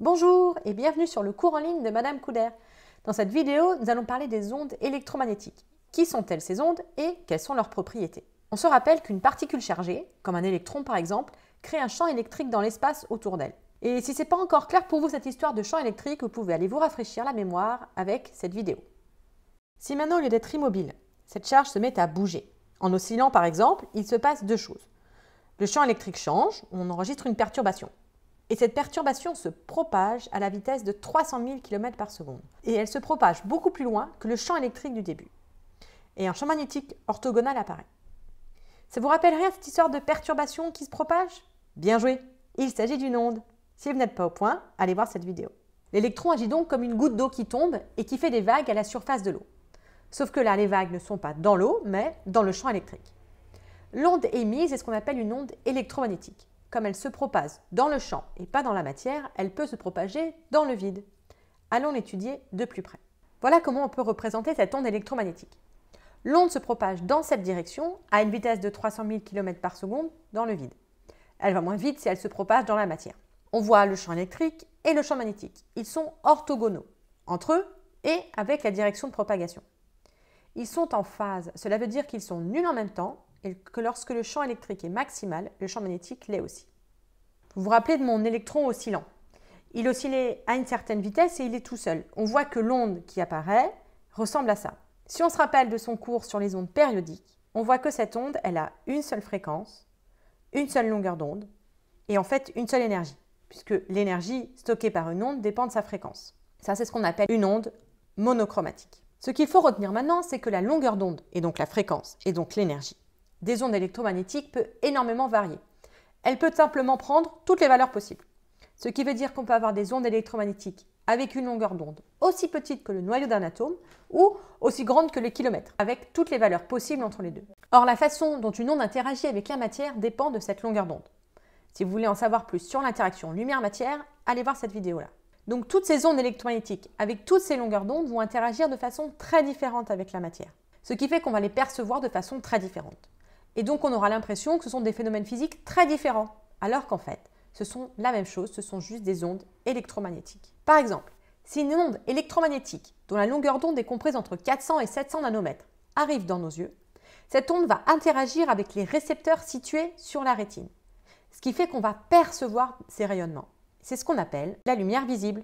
Bonjour et bienvenue sur le cours en ligne de Madame Couder. Dans cette vidéo, nous allons parler des ondes électromagnétiques. Qui sont-elles ces ondes et quelles sont leurs propriétés On se rappelle qu'une particule chargée, comme un électron par exemple, crée un champ électrique dans l'espace autour d'elle. Et si ce n'est pas encore clair pour vous cette histoire de champ électrique, vous pouvez aller vous rafraîchir la mémoire avec cette vidéo. Si maintenant, au lieu d'être immobile, cette charge se met à bouger, en oscillant par exemple, il se passe deux choses. Le champ électrique change, on enregistre une perturbation. Et cette perturbation se propage à la vitesse de 300 000 km par seconde. Et elle se propage beaucoup plus loin que le champ électrique du début. Et un champ magnétique orthogonal apparaît. Ça vous rappelle rien cette histoire de perturbation qui se propage Bien joué Il s'agit d'une onde. Si vous n'êtes pas au point, allez voir cette vidéo. L'électron agit donc comme une goutte d'eau qui tombe et qui fait des vagues à la surface de l'eau. Sauf que là, les vagues ne sont pas dans l'eau, mais dans le champ électrique. L'onde émise est ce qu'on appelle une onde électromagnétique comme elle se propage dans le champ et pas dans la matière, elle peut se propager dans le vide. Allons l'étudier de plus près. Voilà comment on peut représenter cette onde électromagnétique. L'onde se propage dans cette direction à une vitesse de 300 000 km par seconde dans le vide. Elle va moins vite si elle se propage dans la matière. On voit le champ électrique et le champ magnétique. Ils sont orthogonaux entre eux et avec la direction de propagation. Ils sont en phase, cela veut dire qu'ils sont nuls en même temps et que lorsque le champ électrique est maximal, le champ magnétique l'est aussi. Vous vous rappelez de mon électron oscillant. Il oscille à une certaine vitesse et il est tout seul. On voit que l'onde qui apparaît ressemble à ça. Si on se rappelle de son cours sur les ondes périodiques, on voit que cette onde, elle a une seule fréquence, une seule longueur d'onde et en fait une seule énergie, puisque l'énergie stockée par une onde dépend de sa fréquence. Ça, c'est ce qu'on appelle une onde monochromatique. Ce qu'il faut retenir maintenant, c'est que la longueur d'onde, et donc la fréquence, et donc l'énergie, des ondes électromagnétiques peuvent énormément varier. Elle peut simplement prendre toutes les valeurs possibles. Ce qui veut dire qu'on peut avoir des ondes électromagnétiques avec une longueur d'onde aussi petite que le noyau d'un atome ou aussi grande que le kilomètre, avec toutes les valeurs possibles entre les deux. Or, la façon dont une onde interagit avec la matière dépend de cette longueur d'onde. Si vous voulez en savoir plus sur l'interaction lumière-matière, allez voir cette vidéo-là. Donc toutes ces ondes électromagnétiques, avec toutes ces longueurs d'onde, vont interagir de façon très différente avec la matière, ce qui fait qu'on va les percevoir de façon très différente. Et donc on aura l'impression que ce sont des phénomènes physiques très différents, alors qu'en fait, ce sont la même chose, ce sont juste des ondes électromagnétiques. Par exemple, si une onde électromagnétique, dont la longueur d'onde est comprise entre 400 et 700 nanomètres, arrive dans nos yeux, cette onde va interagir avec les récepteurs situés sur la rétine, ce qui fait qu'on va percevoir ces rayonnements. C'est ce qu'on appelle la lumière visible.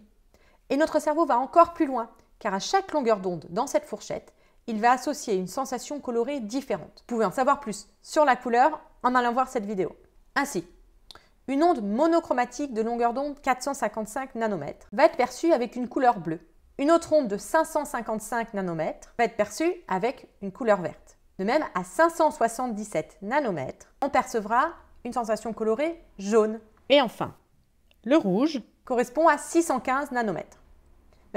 Et notre cerveau va encore plus loin, car à chaque longueur d'onde dans cette fourchette, il va associer une sensation colorée différente. Vous pouvez en savoir plus sur la couleur en allant voir cette vidéo. Ainsi, une onde monochromatique de longueur d'onde 455 nanomètres va être perçue avec une couleur bleue. Une autre onde de 555 nanomètres va être perçue avec une couleur verte. De même, à 577 nanomètres, on percevra une sensation colorée jaune. Et enfin, le rouge correspond à 615 nanomètres.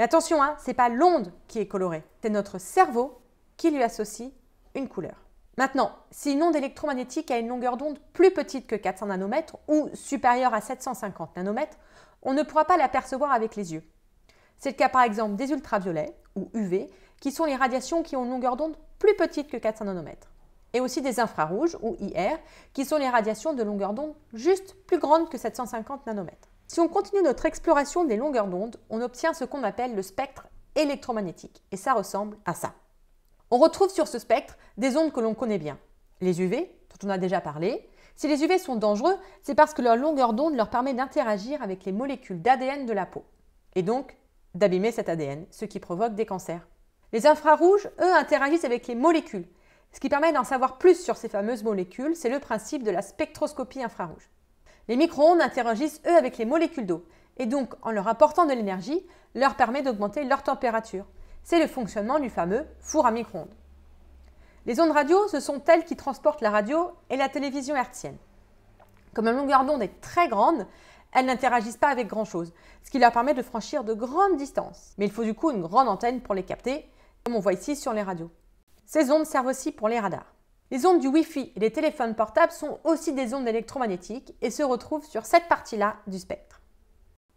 Mais attention, hein, ce n'est pas l'onde qui est colorée, c'est notre cerveau qui lui associe une couleur. Maintenant, si une onde électromagnétique a une longueur d'onde plus petite que 400 nanomètres ou supérieure à 750 nanomètres, on ne pourra pas l'apercevoir avec les yeux. C'est le cas par exemple des ultraviolets ou UV, qui sont les radiations qui ont une longueur d'onde plus petite que 400 nanomètres. Et aussi des infrarouges ou IR, qui sont les radiations de longueur d'onde juste plus grande que 750 nanomètres. Si on continue notre exploration des longueurs d'onde, on obtient ce qu'on appelle le spectre électromagnétique, et ça ressemble à ça. On retrouve sur ce spectre des ondes que l'on connaît bien, les UV, dont on a déjà parlé. Si les UV sont dangereux, c'est parce que leur longueur d'onde leur permet d'interagir avec les molécules d'ADN de la peau, et donc d'abîmer cet ADN, ce qui provoque des cancers. Les infrarouges, eux, interagissent avec les molécules, ce qui permet d'en savoir plus sur ces fameuses molécules, c'est le principe de la spectroscopie infrarouge. Les micro-ondes interagissent, eux, avec les molécules d'eau, et donc, en leur apportant de l'énergie, leur permet d'augmenter leur température. C'est le fonctionnement du fameux four à micro-ondes. Les ondes radio, ce sont elles qui transportent la radio et la télévision hertzienne. Comme la longueur d'onde est très grande, elles n'interagissent pas avec grand-chose, ce qui leur permet de franchir de grandes distances. Mais il faut du coup une grande antenne pour les capter, comme on voit ici sur les radios. Ces ondes servent aussi pour les radars. Les ondes du Wi-Fi et les téléphones portables sont aussi des ondes électromagnétiques et se retrouvent sur cette partie-là du spectre.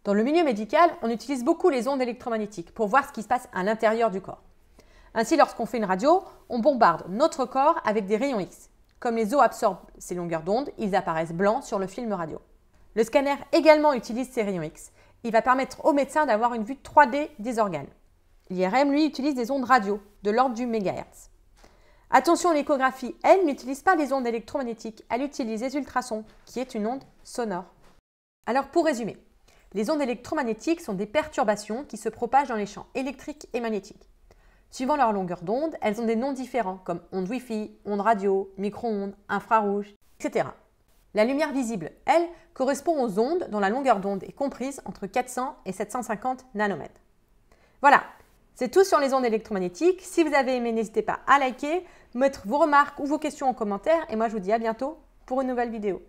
Dans le milieu médical, on utilise beaucoup les ondes électromagnétiques pour voir ce qui se passe à l'intérieur du corps. Ainsi, lorsqu'on fait une radio, on bombarde notre corps avec des rayons X. Comme les os absorbent ces longueurs d'onde, ils apparaissent blancs sur le film radio. Le scanner également utilise ces rayons X. Il va permettre aux médecins d'avoir une vue 3D des organes. L'IRM, lui, utilise des ondes radio de l'ordre du mégahertz. Attention, l'échographie, elle, n'utilise pas les ondes électromagnétiques, elle utilise les ultrasons, qui est une onde sonore. Alors pour résumer, les ondes électromagnétiques sont des perturbations qui se propagent dans les champs électriques et magnétiques. Suivant leur longueur d'onde, elles ont des noms différents comme ondes Wi-Fi, ondes radio, micro-ondes, infrarouges, etc. La lumière visible, elle, correspond aux ondes dont la longueur d'onde est comprise entre 400 et 750 nanomètres. Voilà, c'est tout sur les ondes électromagnétiques. Si vous avez aimé, n'hésitez pas à liker, mettre vos remarques ou vos questions en commentaire. Et moi, je vous dis à bientôt pour une nouvelle vidéo.